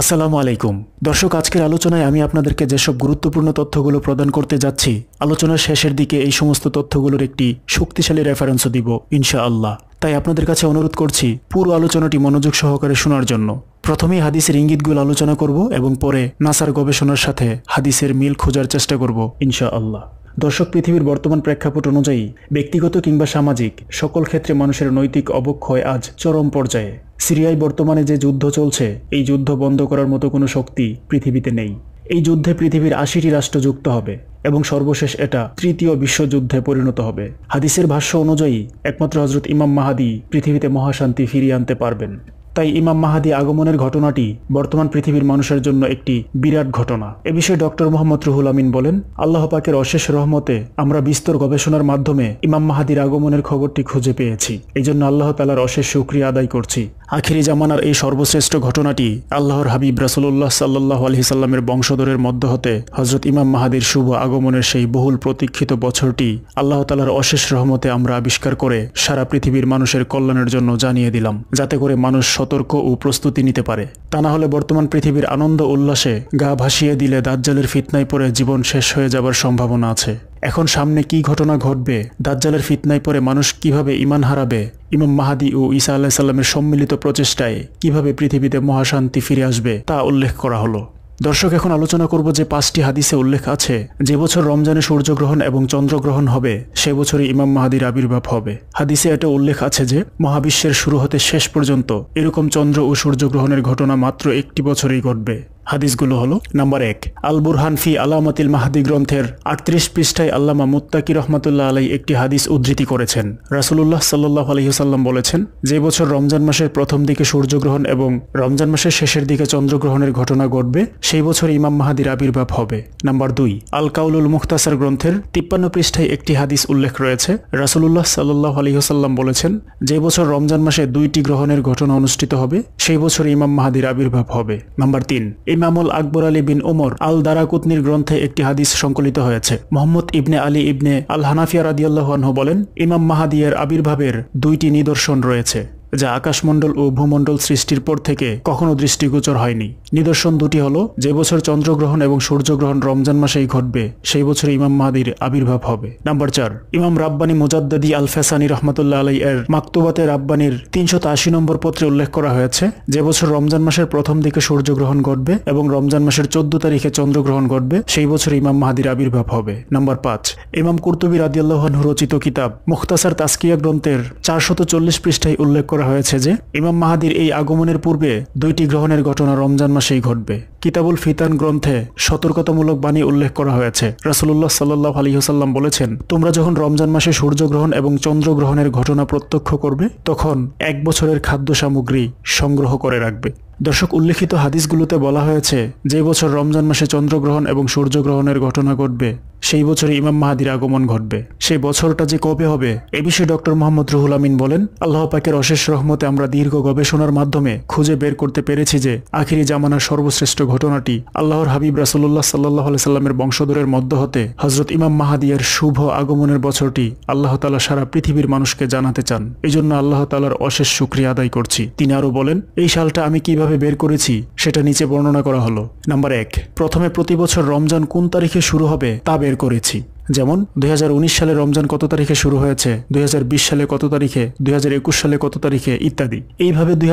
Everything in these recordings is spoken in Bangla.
আসসালামু আলাইকুম দর্শক আজকের আলোচনায় আমি আপনাদেরকে যেসব গুরুত্বপূর্ণ তথ্যগুলো প্রদান করতে যাচ্ছি আলোচনার শেষের দিকে এই সমস্ত তথ্যগুলোর একটি শক্তিশালী রেফারেন্সও দিব ইনশাআল্লাহ তাই আপনাদের কাছে অনুরোধ করছি পুরো আলোচনাটি মনোযোগ সহকারে শোনার জন্য প্রথমে হাদিসের ইঙ্গিতগুলো আলোচনা করব এবং পরে নাসার গবেষণার সাথে হাদিসের মিল খোঁজার চেষ্টা করব ইনশাআল্লাহ দর্শক পৃথিবীর বর্তমান প্রেক্ষাপট অনুযায়ী ব্যক্তিগত কিংবা সামাজিক সকল ক্ষেত্রে মানুষের নৈতিক অবক্ষয় আজ চরম পর্যায়ে সিরিয়ায় বর্তমানে যে যুদ্ধ চলছে এই যুদ্ধ বন্ধ করার মতো কোনো শক্তি পৃথিবীতে নেই এই যুদ্ধে পৃথিবীর আশিটি রাষ্ট্র যুক্ত হবে এবং সর্বশেষ এটা তৃতীয় বিশ্বযুদ্ধে পরিণত হবে হাদিসের ভাষ্য অনুযায়ী একমাত্র হজরত ইমাম মাহাদি পৃথিবীতে মহাশান্তি ফিরিয়ে আনতে পারবেন তাই ইমাম মাহাদি আগমনের ঘটনাটি বর্তমান পৃথিবীর মানুষের জন্য একটি বিরাট ঘটনা এ বিষয়ে ডক্টর মোহাম্মদ রুহুল আমিন বলেন আল্লাহ পাকের অশেষ রহমতে আমরা বিস্তর গবেষণার মাধ্যমে ইমাম মাহাদির আগমনের খবরটি খুঁজে পেয়েছি এই জন্য আল্লাহ তালার অশেষ সুক্রিয়া আদায় করছি আখিরি জামানার এই সর্বশ্রেষ্ঠ ঘটনাটি আল্লাহর হাবিব রাসুল্লাহ সাল্লাহ সাল্লামের বংশধরের মধ্য হতে হজরত ইমাম মাহাদির শুভ আগমনের সেই বহুল প্রতীক্ষিত বছরটি আল্লাহ তালার অশেষ রহমতে আমরা আবিষ্কার করে সারা পৃথিবীর মানুষের কল্যাণের জন্য জানিয়ে দিলাম যাতে করে মানুষ সতর্ক ও প্রস্তুতি নিতে পারে তা না হলে বর্তমান পৃথিবীর আনন্দ উল্লাসে গা ভাসিয়ে দিলে দাজ্জালের ফিতনায় পরে জীবন শেষ হয়ে যাবার সম্ভাবনা আছে এখন সামনে কি ঘটনা ঘটবে দাজ্জালের ফিতনায় পরে মানুষ কিভাবে ইমান হারাবে ইমাম মাহাদি ও ঈসা আল্লাহ সাল্লামের সম্মিলিত প্রচেষ্টায় কিভাবে পৃথিবীতে মহাশান্তি ফিরে আসবে তা উল্লেখ করা হলো দর্শক এখন আলোচনা করব যে পাঁচটি হাদিসে উল্লেখ আছে যে বছর রমজানে সূর্যগ্রহণ এবং চন্দ্রগ্রহণ হবে সে বছরই ইমাম মাহাদির আবির্ভাব হবে হাদিসে এটা উল্লেখ আছে যে মহাবিশ্বের শুরু হতে শেষ পর্যন্ত এরকম চন্দ্র ও সূর্যগ্রহণের ঘটনা মাত্র একটি বছরেই ঘটবে হাদিসগুলো হলো নাম্বার এক আল বুরহান ফি আলামতিল মাহাদি গ্রন্থের আটত্রিশ পৃষ্ঠায় আল্লামা মুত্তাকি রহমতুল্লাহ আলাই একটি হাদিস উদ্ধৃতি করেছেন রাসুলুল্লাহ সাল্লাহ আলহিহাল্লাম বলেছেন যে বছর রমজান মাসের প্রথম দিকে সূর্যগ্রহণ এবং রমজান মাসের শেষের দিকে চন্দ্রগ্রহণের ঘটনা ঘটবে সেই বছর ইমাম মাহাদির আবির্ভাব হবে নাম্বার দুই আল কাউলুল মুখতাসার গ্রন্থের তিপ্পান্ন পৃষ্ঠায় একটি হাদিস উল্লেখ রয়েছে রাসুলুল্লাহ সাল্লাহ আলহিহাল্লাম বলেছেন যে বছর রমজান মাসে দুইটি গ্রহণের ঘটনা অনুষ্ঠিত হবে সেই বছর ইমাম মাহাদির আবির্ভাব হবে নাম্বার তিন ইমামুল আকবর আলী বিন ওমর আল দারাকুতনির গ্রন্থে একটি হাদিস সংকলিত হয়েছে মোহাম্মদ ইবনে আলী ইবনে আল হানাফিয়া রাদিয়াল্লাহানহ বলেন ইমাম মাহাদিয়ার আবির্ভাবের দুইটি নিদর্শন রয়েছে যা আকাশমণ্ডল ও ভূমণ্ডল সৃষ্টির পর থেকে কখনো দৃষ্টিগোচর হয়নি নিদর্শন দুটি হলো যে বছর চন্দ্রগ্রহণ এবং সূর্যগ্রহণ রমজান মাসেই ঘটবে সেই বছর ইমাম মাহাদির আবির্ভাব হবে নাম্বার চার ইমাম রাব্বানি মুজাদ্দাদি আল ফেসানি রহমতুল্লাহ আলাই এর মাক্তুবাতে রাব্বানির তিনশো আশি নম্বর পত্রে উল্লেখ করা হয়েছে যে বছর রমজান মাসের প্রথম দিকে সূর্যগ্রহণ ঘটবে এবং রমজান মাসের চোদ্দ তারিখে চন্দ্রগ্রহণ ঘটবে সেই বছর ইমাম মাহাদির আবির্ভাব হবে নাম্বার পাঁচ ইমাম কুর্তুবি রাদিয়াল্লাহন রচিত কিতাব মুখতাসার তাস্কিয়া গ্রন্থের চারশত চল্লিশ পৃষ্ঠায় উল্লেখ করা হয়েছে যে ইমাম মাহাদির এই আগমনের পূর্বে দুইটি গ্রহণের ঘটনা রমজান মাসেই ঘটবে কিতাবুল ফিতান গ্রন্থে সতর্কতামূলক বাণী উল্লেখ করা হয়েছে রাসুল্লাহ সাল্লাহ হোসাল্লাম বলেছেন তোমরা যখন রমজান মাসে সূর্যগ্রহণ এবং চন্দ্রগ্রহণের ঘটনা প্রত্যক্ষ করবে তখন এক বছরের খাদ্য সামগ্রী সংগ্রহ করে রাখবে দর্শক উল্লেখিত হাদিসগুলোতে বলা হয়েছে যে বছর রমজান মাসে চন্দ্রগ্রহণ এবং সূর্যগ্রহণের ঘটনা ঘটবে সেই বছরে ইমাম মাহাদির আগমন ঘটবে সেই বছরটা যে কবে হবে এ বিষয়ে ডক্টর মোহাম্মদ রুহুল আমিন বলেন আল্লাহ পাকের অশেষ রহমতে আমরা দীর্ঘ গবেষণার মাধ্যমে খুঁজে বের করতে পেরেছি যে আখিরি জামানার সর্বশ্রেষ্ঠ ঘটনাটি আল্লাহর হাবিব রাসুল্লাহ সাল্লাহ সাল্লামের বংশধরের মধ্য হতে হজরত ইমাম মাহাদিয়ার শুভ আগমনের বছরটি আল্লাহ তালা সারা পৃথিবীর মানুষকে জানাতে চান এই জন্য আল্লাহ তালার অশেষ সুক্রিয়া আদায় করছি তিনি আরও বলেন এই সালটা আমি কিভাবে কিভাবে বের করেছি সেটা নিচে বর্ণনা করা হলো নাম্বার এক প্রথমে প্রতি বছর রমজান কোন তারিখে শুরু হবে তা বের করেছি যেমন দুই সালে রমজান কত তারিখে শুরু হয়েছে দুই সালে কত তারিখে দুই সালে কত তারিখে ইত্যাদি এইভাবে দুই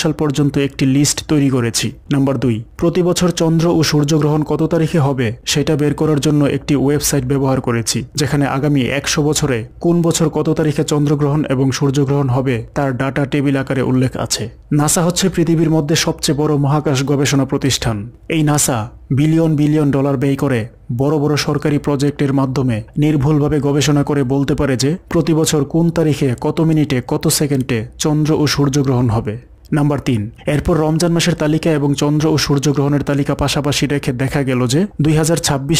সাল পর্যন্ত একটি লিস্ট তৈরি করেছি নাম্বার দুই প্রতি বছর চন্দ্র ও সূর্যগ্রহণ কত তারিখে হবে সেটা বের করার জন্য একটি ওয়েবসাইট ব্যবহার করেছি যেখানে আগামী একশো বছরে কোন বছর কত তারিখে চন্দ্রগ্রহণ এবং সূর্যগ্রহণ হবে তার ডাটা টেবিল আকারে উল্লেখ আছে নাসা হচ্ছে পৃথিবীর মধ্যে সবচেয়ে বড় মহাকাশ গবেষণা প্রতিষ্ঠান এই নাসা বিলিয়ন বিলিয়ন ডলার ব্যয় করে বড় বড় সরকারি প্রজেক্টের মাধ্যমে নির্ভুলভাবে গবেষণা করে বলতে পারে যে প্রতি বছর কোন তারিখে কত মিনিটে কত সেকেন্ডে চন্দ্র ও সূর্যগ্রহণ হবে নাম্বার তিন এরপর রমজান মাসের তালিকা এবং চন্দ্র ও সূর্যগ্রহণের তালিকা পাশাপাশি রেখে দেখা গেল যে দুই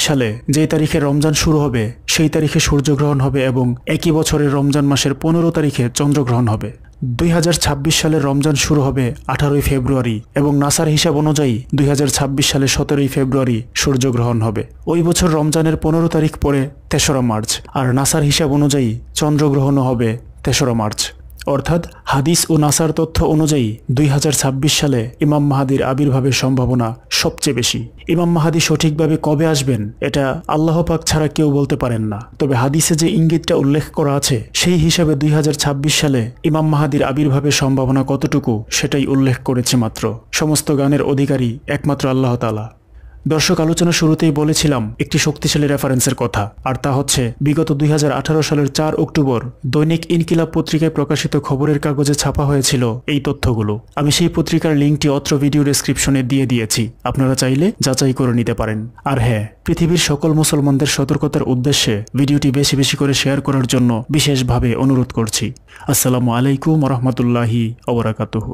সালে যে তারিখে রমজান শুরু হবে সেই তারিখে সূর্যগ্রহণ হবে এবং একই বছরের রমজান মাসের পনেরো তারিখে চন্দ্রগ্রহণ হবে দুই হাজার ছাব্বিশ সালের রমজান শুরু হবে আঠারোই ফেব্রুয়ারি এবং নাসার হিসাব অনুযায়ী দুই হাজার ছাব্বিশ সালে সতেরোই ফেব্রুয়ারি সূর্যগ্রহণ হবে ওই বছর রমজানের পনেরো তারিখ পরে তেসরা মার্চ আর নাসার হিসাব অনুযায়ী চন্দ্রগ্রহণও হবে তেসরা মার্চ অর্থাৎ হাদিস ও নাসার তথ্য অনুযায়ী দুই সালে ইমাম মাহাদির আবির্ভাবের সম্ভাবনা সবচেয়ে বেশি ইমাম মাহাদি সঠিকভাবে কবে আসবেন এটা আল্লাহ পাক ছাড়া কেউ বলতে পারেন না তবে হাদিসে যে ইঙ্গিতটা উল্লেখ করা আছে সেই হিসাবে দুই সালে ইমাম মাহাদির আবির্ভাবের সম্ভাবনা কতটুকু সেটাই উল্লেখ করেছে মাত্র সমস্ত গানের অধিকারী একমাত্র আল্লাহ তালা দর্শক আলোচনা শুরুতেই বলেছিলাম একটি শক্তিশালী রেফারেন্সের কথা আর তা হচ্ছে বিগত দুই সালের চার অক্টোবর দৈনিক ইনকিলাব পত্রিকায় প্রকাশিত খবরের কাগজে ছাপা হয়েছিল এই তথ্যগুলো আমি সেই পত্রিকার লিঙ্কটি অত্র ভিডিও ডিসক্রিপশনে দিয়ে দিয়েছি আপনারা চাইলে যাচাই করে নিতে পারেন আর হ্যাঁ পৃথিবীর সকল মুসলমানদের সতর্কতার উদ্দেশ্যে ভিডিওটি বেশি বেশি করে শেয়ার করার জন্য বিশেষভাবে অনুরোধ করছি আসসালামু আলাইকুম রহমতুল্লাহি অবরাকাতহ